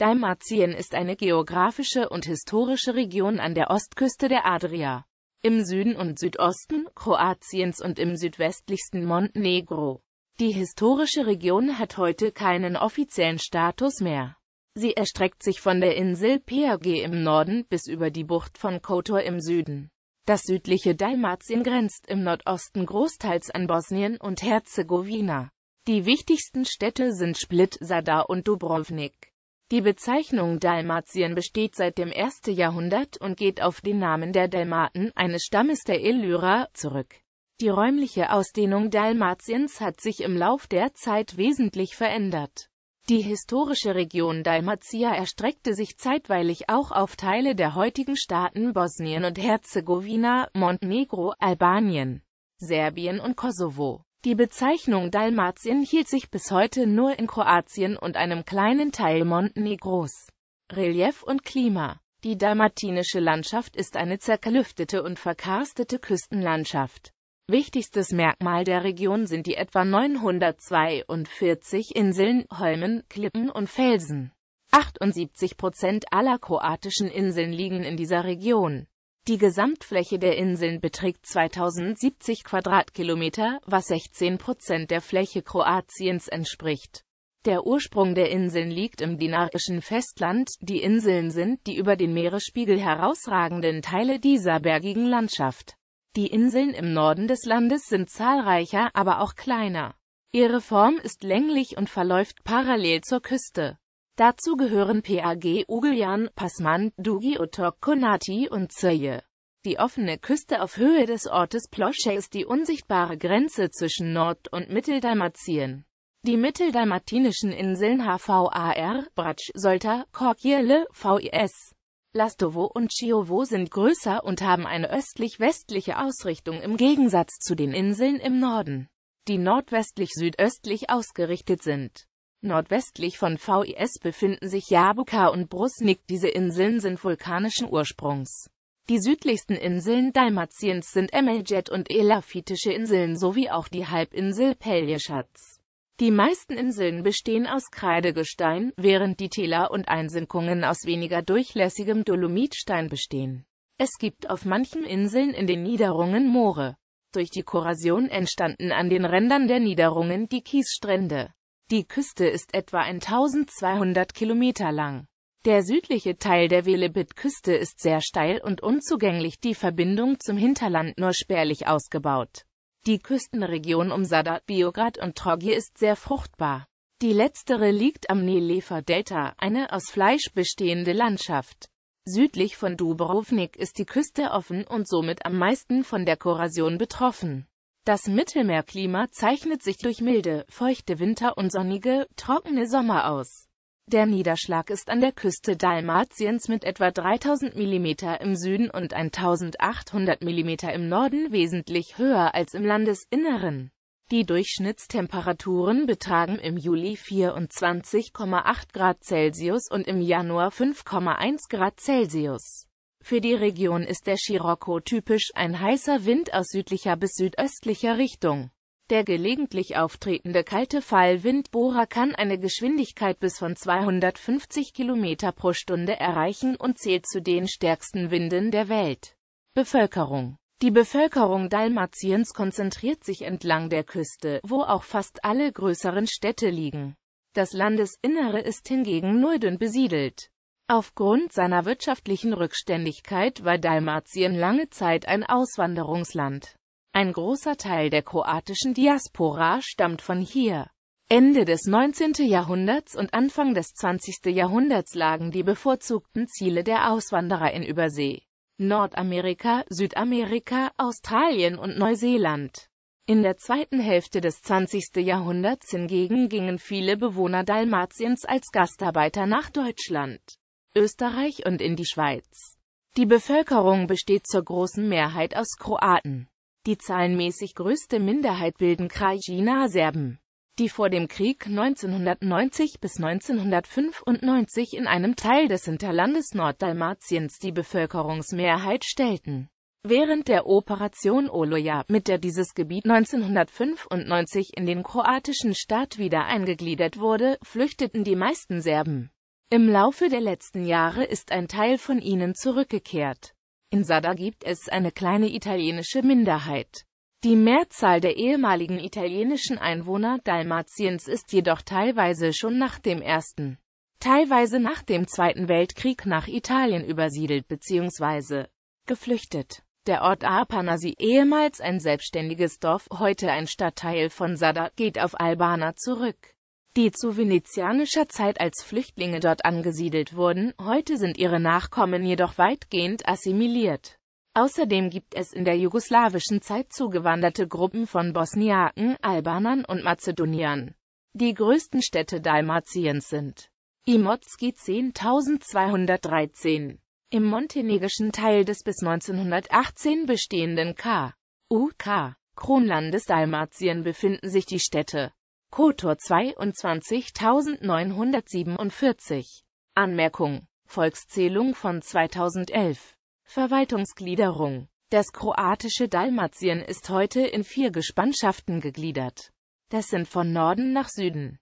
Dalmatien ist eine geografische und historische Region an der Ostküste der Adria. Im Süden und Südosten Kroatiens und im südwestlichsten Montenegro. Die historische Region hat heute keinen offiziellen Status mehr. Sie erstreckt sich von der Insel Peage im Norden bis über die Bucht von Kotor im Süden. Das südliche Dalmatien grenzt im Nordosten großteils an Bosnien und Herzegowina. Die wichtigsten Städte sind Split, Sadar und Dubrovnik. Die Bezeichnung Dalmatien besteht seit dem 1. Jahrhundert und geht auf den Namen der Dalmaten, eines Stammes der Illyrer, zurück. Die räumliche Ausdehnung Dalmatiens hat sich im Lauf der Zeit wesentlich verändert. Die historische Region Dalmatia erstreckte sich zeitweilig auch auf Teile der heutigen Staaten Bosnien und Herzegowina, Montenegro, Albanien, Serbien und Kosovo. Die Bezeichnung Dalmatien hielt sich bis heute nur in Kroatien und einem kleinen Teil Montenegros. Relief und Klima Die dalmatinische Landschaft ist eine zerklüftete und verkarstete Küstenlandschaft. Wichtigstes Merkmal der Region sind die etwa 942 Inseln, Holmen, Klippen und Felsen. 78 Prozent aller kroatischen Inseln liegen in dieser Region. Die Gesamtfläche der Inseln beträgt 2070 Quadratkilometer, was 16 Prozent der Fläche Kroatiens entspricht. Der Ursprung der Inseln liegt im dinarischen Festland, die Inseln sind die über den Meeresspiegel herausragenden Teile dieser bergigen Landschaft. Die Inseln im Norden des Landes sind zahlreicher, aber auch kleiner. Ihre Form ist länglich und verläuft parallel zur Küste. Dazu gehören PAG Ugeljan, Passmann, Dugi Otok, Konati und Zöje. Die offene Küste auf Höhe des Ortes Plosche ist die unsichtbare Grenze zwischen Nord- und Mitteldalmatien. Die mitteldalmatinischen Inseln HVAR, Bratsch, Solta, Korkjele, VIS, Lastovo und Chiovo sind größer und haben eine östlich-westliche Ausrichtung im Gegensatz zu den Inseln im Norden, die nordwestlich-südöstlich ausgerichtet sind. Nordwestlich von VIS befinden sich Jabuka und Brusnik. Diese Inseln sind vulkanischen Ursprungs. Die südlichsten Inseln Dalmatiens sind Emeljet und Elafitische Inseln sowie auch die Halbinsel Peljeschatz. Die meisten Inseln bestehen aus Kreidegestein, während die Täler und Einsinkungen aus weniger durchlässigem Dolomitstein bestehen. Es gibt auf manchen Inseln in den Niederungen Moore. Durch die Korrosion entstanden an den Rändern der Niederungen die Kiesstrände. Die Küste ist etwa 1200 Kilometer lang. Der südliche Teil der Velebit-Küste ist sehr steil und unzugänglich, die Verbindung zum Hinterland nur spärlich ausgebaut. Die Küstenregion um Sadat, Biograd und Trogir ist sehr fruchtbar. Die letztere liegt am nil delta eine aus Fleisch bestehende Landschaft. Südlich von Dubrovnik ist die Küste offen und somit am meisten von der Korrosion betroffen. Das Mittelmeerklima zeichnet sich durch milde, feuchte Winter und sonnige, trockene Sommer aus. Der Niederschlag ist an der Küste Dalmatiens mit etwa 3000 mm im Süden und 1800 mm im Norden wesentlich höher als im Landesinneren. Die Durchschnittstemperaturen betragen im Juli 24,8 Grad Celsius und im Januar 5,1 Grad Celsius. Für die Region ist der Scirocco typisch ein heißer Wind aus südlicher bis südöstlicher Richtung. Der gelegentlich auftretende kalte Fallwindbohrer kann eine Geschwindigkeit bis von 250 km pro Stunde erreichen und zählt zu den stärksten Winden der Welt. Bevölkerung Die Bevölkerung Dalmatiens konzentriert sich entlang der Küste, wo auch fast alle größeren Städte liegen. Das Landesinnere ist hingegen nur dünn besiedelt. Aufgrund seiner wirtschaftlichen Rückständigkeit war Dalmatien lange Zeit ein Auswanderungsland. Ein großer Teil der kroatischen Diaspora stammt von hier. Ende des 19. Jahrhunderts und Anfang des 20. Jahrhunderts lagen die bevorzugten Ziele der Auswanderer in Übersee. Nordamerika, Südamerika, Australien und Neuseeland. In der zweiten Hälfte des 20. Jahrhunderts hingegen gingen viele Bewohner Dalmatiens als Gastarbeiter nach Deutschland. Österreich und in die Schweiz. Die Bevölkerung besteht zur großen Mehrheit aus Kroaten. Die zahlenmäßig größte Minderheit bilden Krajina-Serben, die vor dem Krieg 1990 bis 1995 in einem Teil des Hinterlandes Norddalmatiens die Bevölkerungsmehrheit stellten. Während der Operation Oloja, mit der dieses Gebiet 1995 in den kroatischen Staat wieder eingegliedert wurde, flüchteten die meisten Serben. Im Laufe der letzten Jahre ist ein Teil von ihnen zurückgekehrt. In Sada gibt es eine kleine italienische Minderheit. Die Mehrzahl der ehemaligen italienischen Einwohner Dalmatiens ist jedoch teilweise schon nach dem Ersten, teilweise nach dem Zweiten Weltkrieg nach Italien übersiedelt bzw. geflüchtet. Der Ort Apanasi, ehemals ein selbstständiges Dorf, heute ein Stadtteil von Sada, geht auf Albaner zurück die zu venezianischer Zeit als Flüchtlinge dort angesiedelt wurden, heute sind ihre Nachkommen jedoch weitgehend assimiliert. Außerdem gibt es in der jugoslawischen Zeit zugewanderte Gruppen von Bosniaken, Albanern und Mazedoniern. Die größten Städte Dalmatiens sind Imotski 10.213 im montenegrischen Teil des bis 1918 bestehenden K. U.K. Kronlandes Dalmatien befinden sich die Städte Kotor 22.947. Anmerkung. Volkszählung von 2011. Verwaltungsgliederung. Das kroatische Dalmatien ist heute in vier Gespannschaften gegliedert. Das sind von Norden nach Süden